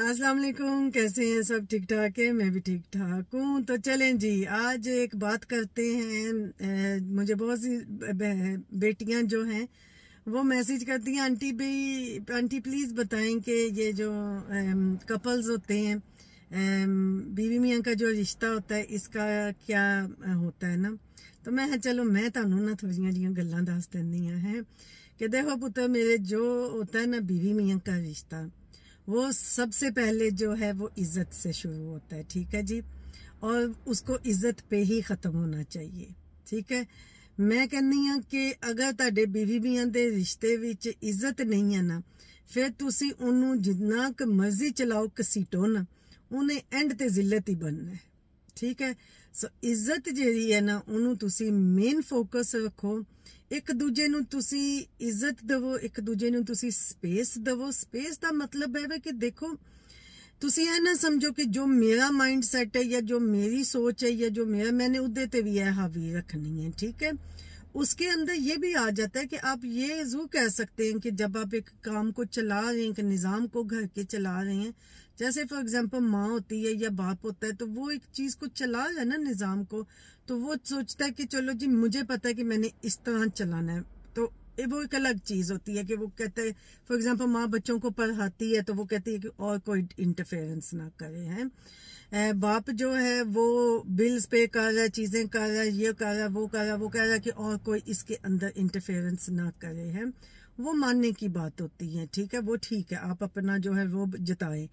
अस्सलाम वालेकुम कैसे हैं सब ठीक ठाक है मैं भी ठीक ठाक हूँ तो चलें जी आज एक बात करते हैं मुझे बहुत सी बेटियाँ जो हैं वो मैसेज करती हैं आंटी भी आंटी प्लीज़ बताएं कि ये जो कपल्स होते हैं बीवी मियाँ का जो रिश्ता होता है इसका क्या होता है ना तो मैं चलो मैं ਤੁਹਾਨੂੰ ਨਾ जी ਜੀਆਂ दस ਦੱਸ ਦਿੰਦੀਆਂ ਹੈ कि देखो पुत्र मेरे जो होता है ना बीवी मियाँ का रिश्ता वो सबसे पहले जो है वो इज्जत से शुरू होता है ठीक है जी और उसको इज्जत पे ही ख़त्म ਹੋਣਾ ਚਾਹੀਏ ਠੀਕ ਹੈ ਮੈਂ ਕਹਿੰਦੀ ਆ ਕਿ ਅਗਰ ਤੁਹਾਡੇ ਬੀਵੀ ਬੀਆਂ ਦੇ ਰਿਸ਼ਤੇ ਵਿੱਚ ਇੱਜ਼ਤ ਨਹੀਂ ਹੈ ਨਾ ਫਿਰ ਤੁਸੀਂ ਉਹਨੂੰ ਜਿੰਨਾ ਕੁ ਮਰਜ਼ੀ ਚਲਾਓ ਕਸੀਟੋ ਨਾ ਉਹਨੇ ਐਂਡ ਤੇ ਜ਼ਿਲਤ ਹੀ ਬਣਨਾ ਹੈ ਠੀਕ ਹੈ ਸੋ ਇੱਜ਼ਤ ਜਿਹੜੀ ਹੈ ਨਾ ਉਹਨੂੰ ਤੁਸੀਂ ਮੇਨ ਫੋਕਸ ਰੱਖੋ ਇੱਕ ਦੂਜੇ ਨੂੰ ਤੁਸੀਂ ਇੱਜ਼ਤ ਦਿਵੋ ਇੱਕ ਦੂਜੇ ਨੂੰ ਤੁਸੀਂ ਸਪੇਸ ਦਿਵੋ ਸਪੇਸ ਦਾ ਮਤਲਬ ਹੈ ਕਿ ਦੇਖੋ ਤੁਸੀਂ ਇਹ ਨਾ ਸਮਝੋ ਕਿ ਜੋ ਮੇਰਾ ਮਾਈਂਡ ਸੈਟ ਹੈ ਜਾਂ ਜੋ ਮੇਰੀ ਸੋਚ ਹੈ ਜਾਂ ਜੋ ਮੇਰਾ ਮੈਨੇ ਉਹਦੇ ਤੇ ਵੀ ਇਹ ਹਾਵੀ ਰੱਖਣੀ ਹੈ ਠੀਕ ਹੈ उसके अंदर ये भी आ जाता है कि आप ये जो कह सकते हैं कि जब आप एक काम को चला रहे हैं कि निज़ाम को घर के चला रहे हैं जैसे फॉर एग्जांपल माँ होती है या बाप होता है तो वो एक चीज़ को चला रहा है ना निज़ाम को तो वो सोचता है कि चलो जी मुझे पता है कि मैंने इस तरह चलाना है तो वो एक अलग चीज होती है कि वो कहते हैं फॉर एग्जांपल माँ बच्चों को पढ़ाती है तो वो कहती है कि और कोई इंटरफेरेंस ना करे हैं बाप जो है वो बिल्स पे कर रहा है चीजें कर रहा है ये कर रहा है वो कर रहा है वो कह रहा है कि और कोई इसके अंदर इंटरफेरेंस ना करे हैं वो मानने की बात होती है ठीक है वो ठीक है आप अपना जो है रोब जताए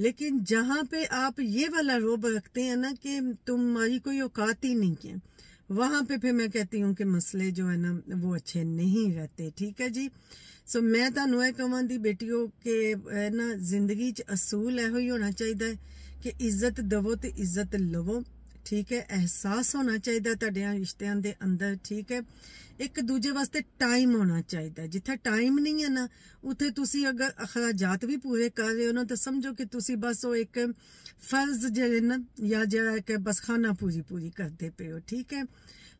लेकिन जहां पे आप ये वाला रोब रखते हैं ना कि तुम्हारी कोई औकात ही नहीं है वहां पे फिर मैं कहती हूँ कि मसले जो है ना वो अच्छे नहीं रहते ठीक है जी सो मैं तो यह कह बेटियों के ना जिंदगी असूल यो ही होना चाहिए कि इज्जत दवो तो इज्जत लवो ਠੀਕ ਹੈ ਅਹਿਸਾਸ ਹੋਣਾ ਚਾਹੀਦਾ ਤੁਹਾਡਿਆਂ ਰਿਸ਼ਤਿਆਂ ਦੇ ਅੰਦਰ ਠੀਕ ਹੈ ਇੱਕ ਦੂਜੇ ਵਾਸਤੇ ਟਾਈਮ ਹੋਣਾ ਚਾਹੀਦਾ ਜਿੱਥੇ ਟਾਈਮ ਨਹੀਂ ਹੈ ਨਾ ਉਥੇ ਤੁਸੀਂ ਅਗਰ ਅਖਰਾਜਾਤ ਵੀ ਪੂਰੇ ਕਰ ਰਹੇ ਹੋ ਨਾ ਤਾਂ ਸਮਝੋ ਕਿ ਤੁਸੀਂ ਬਸ ਉਹ ਇੱਕ ਫਰਜ਼ ਜਿਹੜੇ ਨਾ ਜਾਂ ਜਿਹੜਾ ਕਿ ਬਸ ਖਾਣਾ ਪੂਰੀ ਪੂਰੀ ਕਰਦੇ ਪਏ ਹੋ ਠੀਕ ਹੈ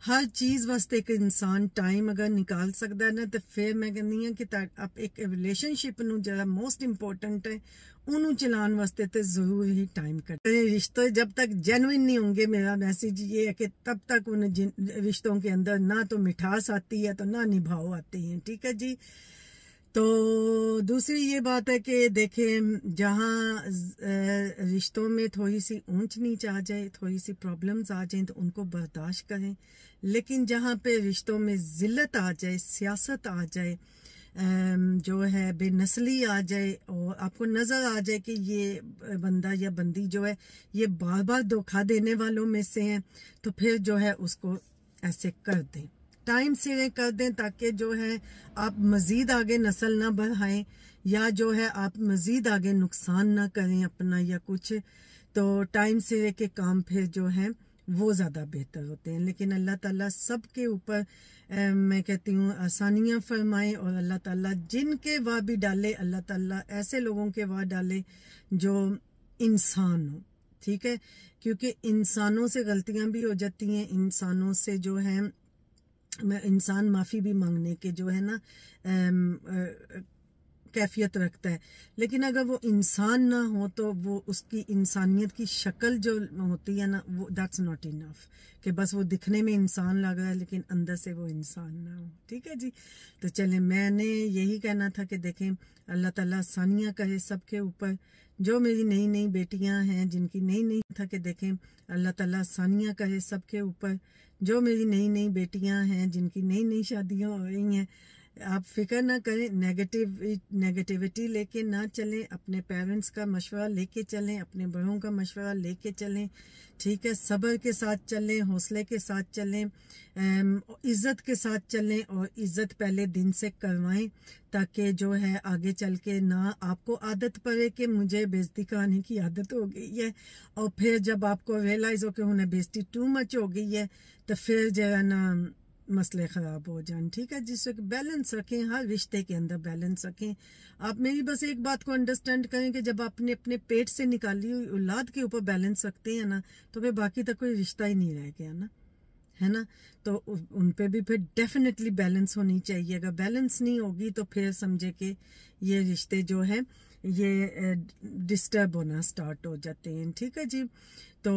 ਹਰ ਚੀਜ਼ ਵਾਸਤੇ ਇੱਕ ਇਨਸਾਨ ਟਾਈਮ ਅਗਰ ਨਿਕਾਲ ਸਕਦਾ ਹੈ ਨਾ ਤੇ ਫਿਰ ਮੈਂ ਕਹਿੰਦੀ ਹਾਂ ਕਿ ਆਪ ਇੱਕ ਰਿਲੇਸ਼ਨਸ਼ਿਪ ਨੂੰ ਜਿਹੜਾ ਮੋਸਟ ਇੰਪੋਰਟੈਂਟ ਹੈ ਉਹਨੂੰ ਚਲਾਉਣ ਵਾਸਤੇ ਤੇ ਜ਼ਰੂਰ ਹੀ ਟਾਈਮ ਕੱਢੇ ਰਿਸ਼ਤੇ ਜਬ ਤੱਕ ਜੈਨੂਇਨ ਨਹੀਂ ਹੋਣਗੇ ਮੇਰਾ ਮੈਸੇਜ ਇਹ ਹੈ ਕਿ ਤਬ ਤੱਕ ਉਹਨਾਂ ਰਿਸ਼ਤੋਂ ਕੇ ਅੰਦਰ ਨਾ ਤਾਂ ਮਿਠਾਸ ਆਤੀ ਹੈ ਤਾਂ ਨਾ ਨਿਭਾਓ ਆਤੀ ਹੈ ਠੀਕ ਹੈ ਜੀ तो दूसरी ये बात है कि देखें जहाँ रिश्तों में थोड़ी सी ऊंच नीच आ जाए थोड़ी सी प्रॉब्लम्स आ जाए तो उनको बर्दाश्त करें लेकिन जहाँ पे रिश्तों में ज़िल्लत आ जाए सियासत आ जाए जो है बेनस्ली आ जाए और आपको नज़र आ जाए कि ये बंदा या बंदी जो है ये बार बार धोखा देने वालों में से है तो फिर जो है उसको ऐसे कर दें टाइम से कर दें ताकि जो है आप मजीद आगे नस्ल ना बढ़ाएं या जो है आप मजीद आगे नुकसान ना करें अपना या कुछ तो टाइम सिरे के काम फिर जो है वो ज़्यादा बेहतर होते हैं लेकिन अल्लाह ताला सब के ऊपर मैं कहती हूँ आसानियाँ फरमाए और अल्लाह ताला जिनके वाह भी डाले अल्लाह ताला ऐसे लोगों के वाह डाले जो इंसान हो ठीक है क्योंकि इंसानों से गलतियां भी हो जाती हैं इंसानों से जो है इंसान माफ़ी भी मांगने के जो है ना कैफियत रखता है लेकिन अगर वो इंसान ना हो तो वो उसकी इंसानियत की शक्ल जो होती है ना वो दैट्स नॉट इनफ कि बस वो दिखने में इंसान लग रहा है लेकिन अंदर से वो इंसान ना हो ठीक है जी तो चले मैंने यही कहना था कि देखें अल्लाह ताला सानिया करे सबके ऊपर जो मेरी नई नई बेटियां हैं जिनकी नई नई था कि देखें अल्लाह ताला सानिया करे सबके ऊपर जो मेरी नई नई बेटियां हैं जिनकी नई नई शादियां हो रही हैं आप फिक्र ना करें नेगेटिव नेगेटिविटी लेके ना चलें अपने पेरेंट्स का मशवरा लेके चलें अपने बड़ों का मशवरा लेके चलें ठीक है सब्र के साथ चलें हौसले के साथ चलें इज़्ज़त के साथ चलें और इज़्ज़त पहले दिन से करवाएं ताकि जो है आगे चल के ना आपको आदत पड़े कि मुझे बेजती कराने की आदत हो गई है और फिर जब आपको रियलाइज़ हो कि उन्हें बेजती टू मच हो गई है तो फिर जो है ना मसले ख़राब हो जाए ठीक है जिससे बैलेंस रखें हर रिश्ते के अंदर बैलेंस रखें आप मेरी बस एक बात को अंडरस्टैंड करें कि जब आपने अपने पेट से निकाली हुई औलाद के ऊपर बैलेंस रखते हैं ना तो फिर बाकी तक कोई रिश्ता ही नहीं रह गया ना है ना तो उन पे भी फिर डेफिनेटली बैलेंस होनी चाहिए अगर बैलेंस नहीं होगी तो फिर समझे कि ये रिश्ते जो है ये डिस्टर्ब होना स्टार्ट हो जाते हैं ठीक है जी तो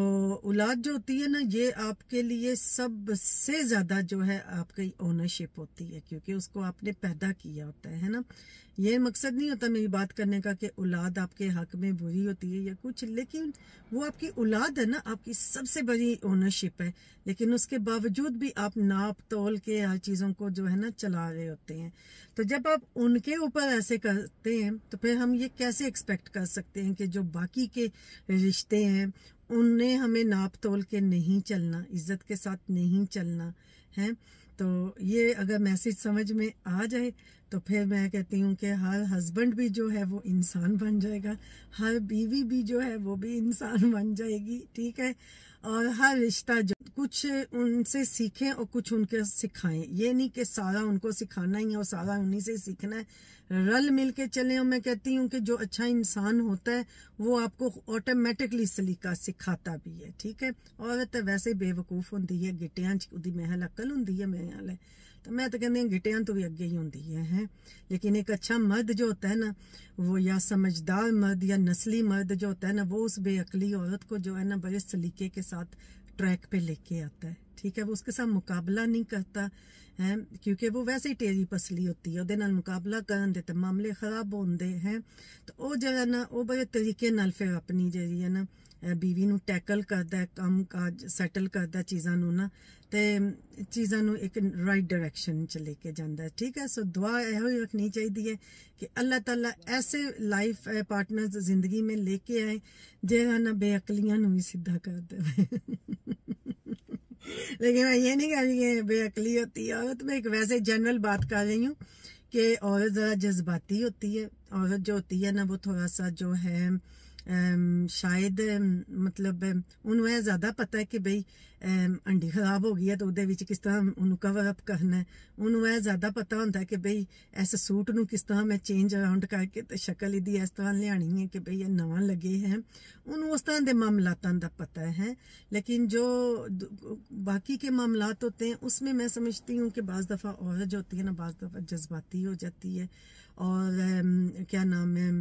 औलाद जो होती है ना ये आपके लिए सबसे ज़्यादा जो है आपकी ओनरशिप होती है क्योंकि उसको आपने पैदा किया होता है ना ये मकसद नहीं होता मेरी बात करने का कि औलाद आपके हक में बुरी होती है या कुछ लेकिन वो आपकी औलाद है ना आपकी सबसे बड़ी ओनरशिप है लेकिन उसके बावजूद भी आप नाप तोल के हर चीज़ों को जो है ना चला रहे होते हैं तो जब आप उनके ऊपर ऐसे करते हैं तो फिर हम ये कैसे एक्सपेक्ट कर सकते हैं कि जो बाकी के रिश्ते हैं उनने हमें नाप तोल के नहीं चलना इज्जत के साथ नहीं चलना है तो ये अगर मैसेज समझ में आ जाए तो फिर मैं कहती हूँ कि हर हस्बैंड भी जो है वो इंसान बन जाएगा हर बीवी भी जो है वो भी इंसान बन जाएगी ठीक है और हर रिश्ता जो कुछ उनसे सीखें और कुछ उनके सिखाएं ये नहीं कि सारा उनको सिखाना ही है और सारा उन्हीं से सीखना है रल मिल के चले और मैं कहती हूँ कि जो अच्छा इंसान होता है वो आपको ऑटोमेटिकली सलीका सिखाता भी है ठीक है औरत तो वैसे बेवकूफ़ होंगी है गिट्टियां महल अकल होंगी है मेरे यहाँ तो मैं तो ਕਹਿੰਦੀ ਹਾਂ तो भी अगे ही होंगी है, ਹੈ लेकिन एक अच्छा मर्द जो होता है ना वो या समझदार मर्द या नस्ली मर्द जो होता है ना वो उस बेअकली औरत को जो है ना बड़े सलीके के साथ ट्रैक पे लेके आता है ठीक है वो उसके साथ मुकाबला नहीं करता है क्योंकि वो वैसे ही टेरी पसली होती है ਉਹਦੇ मुकाबला ਮੁਕਾਬਲਾ मामले खराब ਤਾਂ हैं तो वह जरा ना वह बड़े तरीके ਉਹ ਬੜੇ ਤਰੀਕੇ ਨਾਲ ਫਿਰ बीवी टैकल करता है कम काज सैटल करता चीज़ा ना तो चीज़ा एक राइट डायरेक्शन च लेके जाता ठीक है सो दुआ यह रखनी चाहिए है कि अल्लाह तला ऐसे लाइफ पार्टनर जिंदगी में लेके आए जहाँ बेअकलियां भी सीधा कर दे लेकिन मैं ये नहीं कह रही कि बेअकली होती है तो मैं एक वैसे जनरल बात कर रही हूँ कि औरत ज़रा जज्बाती होती है औरत जो होती है ना वो थोड़ा सा जो है शायद मतलब उन्होंने यह ज्यादा पता है कि बई अंडी खराब हो गई है तो ओ किस तरह उन्होंने कवर अप करना है उन्होंने यह ज्यादा पता होंगे कि बई इस सूट न किस तरह मैं चेंज अराउंड करके तो शकल यदि इस तरह लिया है कि बई यह नवा लगे है उन्होंने उस तरह के मामलात का पता है लेकिन जो बाकी के मामलात होते हैं उसमें मैं समझती हूँ कि बज दफ़ा औरत जो होती है ना बज दफ़ा जज्बाती हो जाती है और क्या नाम है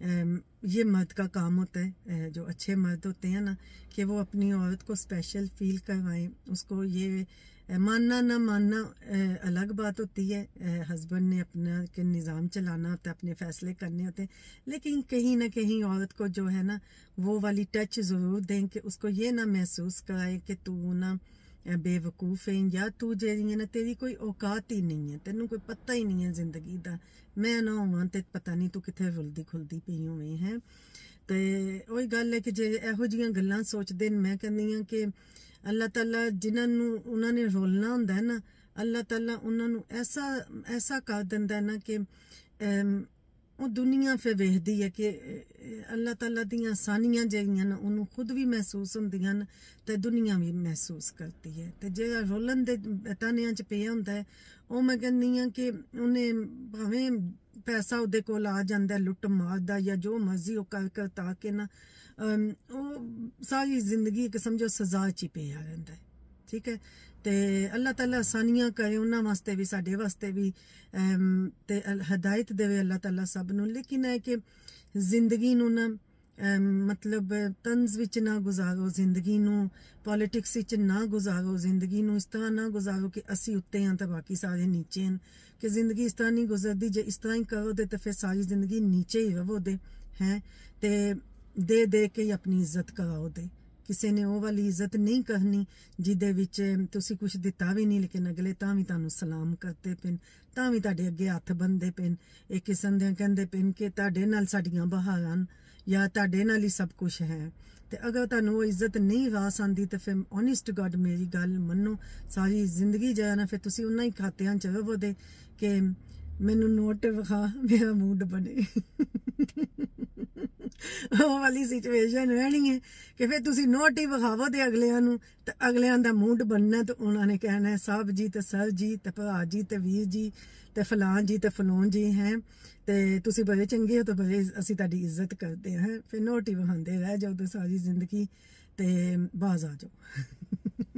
ये मर्द का काम होता है जो अच्छे मर्द होते हैं ना कि वो अपनी औरत को स्पेशल फील करवाएं उसको ये मानना ना मानना अलग बात होती है हस्बैंड ने अपना के निज़ाम चलाना होता है अपने फैसले करने होते हैं लेकिन कहीं ना कहीं औरत को जो है ना वो वाली टच ज़रूर दें कि उसको ये ना महसूस कराए कि तू ना ਬੇਵਕੂਫ ਐ ਜਾਂ ਤੂੰ ਜਿਹੜੀਆਂ ਨਾ ਤੇਰੀ ਕੋਈ ਔਕਾਤ ਹੀ ਨਹੀਂ ਹੈ ਤੈਨੂੰ ਕੋਈ ਪਤਾ ਹੀ ਨਹੀਂ ਹੈ ਜ਼ਿੰਦਗੀ ਦਾ ਮੈਂ ਨਾ ਹਾਂ ਤੇ ਪਤਾ ਨਹੀਂ ਤੂੰ ਕਿੱਥੇ ਫੁੱਲਦੀ ਖੁੱਲਦੀ ਪਈ ਹੋਵੇਂ ਹੈ ਤੇ ਉਹੀ ਗੱਲ ਹੈ ਕਿ ਜੇ ਇਹੋ ਜੀਆਂ ਗੱਲਾਂ ਸੋਚਦੇ ਨੇ ਮੈਂ ਕਹਿੰਦੀ ਆ ਕਿ ਅੱਲਾਹ ਤਾਲਾ ਜਿਨ੍ਹਾਂ ਨੂੰ ਉਹਨਾਂ ਨੇ ਰੋਲਣਾ ਹੁੰਦਾ ਹੈ ਨਾ ਅੱਲਾਹ ਤਾਲਾ ਉਹਨਾਂ ਨੂੰ ਐਸਾ ਐਸਾ ਕਰ ਦਿੰਦਾ ਹੈ ਨਾ ਕਿ दुनिया फिर वेखदी है कि अल्लाह तला दसानियां जन ओनू खुद भी महसूस होंदिया तो दुनिया भी महसूस करती है तो जो रोलन के बतानिया च पे हों मैं कहनी हाँ कि उन्हें भावें पैसा ओद को आ जाए लुट मारदा या जो मर्जी वह कर करता के ना सारी जिंदगी एक समझो सजा च ही पे रहा है ठीक है ਤੇ ਅੱਲਾਹ ਤਾਲਾ ਆਸਾਨੀਆਂ ਕਰੇ ਉਹਨਾਂ ਵਾਸਤੇ ਵੀ ਸਾਡੇ ਵਾਸਤੇ ਵੀ ਤੇ ਹਦਾਇਤ ਦੇਵੇ ਅੱਲਾਹ ਤਾਲਾ ਸਭ ਨੂੰ ਲੇਕਿਨ ਹੈ ਕਿ ਜ਼ਿੰਦਗੀ ਨੂੰ ਨਾ ਮਤਲਬ ਤੰਜ਼ ਵਿੱਚ ਨਾ ਗੁਜ਼ਾਰੋ ਜ਼ਿੰਦਗੀ ਨੂੰ ਪੋਲਿਟਿਕਸ ਵਿੱਚ ਨਾ ਗੁਜ਼ਾਰੋ ਜ਼ਿੰਦਗੀ ਨੂੰ ਇਸ ਤਰ੍ਹਾਂ ਨਾ ਗੁਜ਼ਾਰੋ ਕਿ ਅਸੀਂ ਉੱਤੇ ਹਾਂ ਤਾਂ ਬਾਕੀ ਸਾਰੇ ਨੀਚੇ ਹਨ ਕਿ ਜ਼ਿੰਦਗੀ ਇਸ ਤਰ੍ਹਾਂ ਨਹੀਂ ਗੁਜ਼ਰਦੀ ਜੇ ਇਸ ਤਰ੍ਹਾਂ ਹੀ ਕਰੋ ਤੇ ਫਿਰ ਸਾਰੀ ਜ਼ਿੰਦਗੀ ਨੀਚੇ ਹੀ ਰਹੋਦੇ ਦੇ ਹੈ ਤੇ ਦੇ ਦੇ ਕੇ ਆਪਣੀ ਇੱਜ਼ਤ ਕਰਾਓ ਤੇ ਕਿਸੇ ਨੇ ਉਹ ਵਾਲੀ ਇੱਜ਼ਤ ਨਹੀਂ ਕਰਨੀ ਜਿਹਦੇ ਵਿੱਚ ਤੁਸੀਂ ਕੁਝ ਦਿੱਤਾ ਵੀ ਨਹੀਂ ਲੇਕਿਨ ਅਗਲੇ ਤਾਂ ਵੀ ਤੁਹਾਨੂੰ ਸਲਾਮ ਕਰਦੇ ਪੈਣ ਤਾਂ ਵੀ ਤੁਹਾਡੇ ਅੱਗੇ ਹੱਥ ਬੰਦੇ ਪੈਣ ਇਹ ਕਿਸਮ ਦੇ ਕਹਿੰਦੇ ਪੈਣ ਕਿ ਤੁਹਾਡੇ ਨਾਲ ਸਾਡੀਆਂ ਬਹਾਰਾਂ ਜਾਂ ਤੁਹਾਡੇ ਨਾਲ ਹੀ ਸਭ ਕੁਝ ਹੈ ਤੇ ਅਗਰ ਤੁਹਾਨੂੰ ਉਹ ਇੱਜ਼ਤ ਨਹੀਂ ਰਾਸ ਆਂਦੀ ਤੇ ਫਿਰ ਓਨੈਸਟ ਗੱਡ ਮੇਰੀ ਗੱਲ ਮੰਨੋ ਸਾਰੀ ਜ਼ਿੰਦਗੀ ਜਾਇਆ ਨਾ ਫਿਰ ਤੁਸੀਂ ਉਹਨਾਂ ਹੀ ਖਾਤਿਆਂ ਚ ਰਹੋਦੇ ਕਿ ਮੈਨੂੰ ਨੋਟ ਵਿਖਾ ਮੇਰਾ ਮੂਡ ਬਣੇ ਉਹ ਵਾਲੀ ਸਿਚੁਏਸ਼ਨ ਰਹਿਣੀ ਹੈ ਕਿ ਫਿਰ ਤੁਸੀਂ ਨੋਟ ਹੀ ਵਿਖਾਵੋ ਤੇ ਅਗਲਿਆਂ ਨੂੰ ਤੇ ਅਗਲਿਆਂ ਦਾ ਮੂਡ ਬਣਨਾ ਤੇ ਉਹਨਾਂ ਨੇ ਕਹਿਣਾ ਸਾਹਿਬ ਜੀ ਤੇ ਸਰ ਜੀ ਤੇ ਭਰਾ ਜੀ ਤੇ ਵੀਰ ਜੀ ਤੇ ਫਲਾਂ ਜੀ ਤੇ ਫਲੋਂ ਜੀ ਹੈ ਤੇ ਤੁਸੀਂ ਬੜੇ ਚੰਗੇ ਹੋ ਤੇ ਬੜੇ ਅਸੀਂ ਤੁਹਾਡੀ ਇੱਜ਼ਤ ਕਰਦੇ ਹਾਂ ਫਿਰ ਨੋਟ ਹੀ ਵਿਖਾਉਂਦੇ ਰਹਿ ਜਾਓ ਤੇ ਸਾਰੀ ਜ਼ਿੰਦਗੀ ਤੇ ਬਾਜ਼ ਆ ਜਾਓ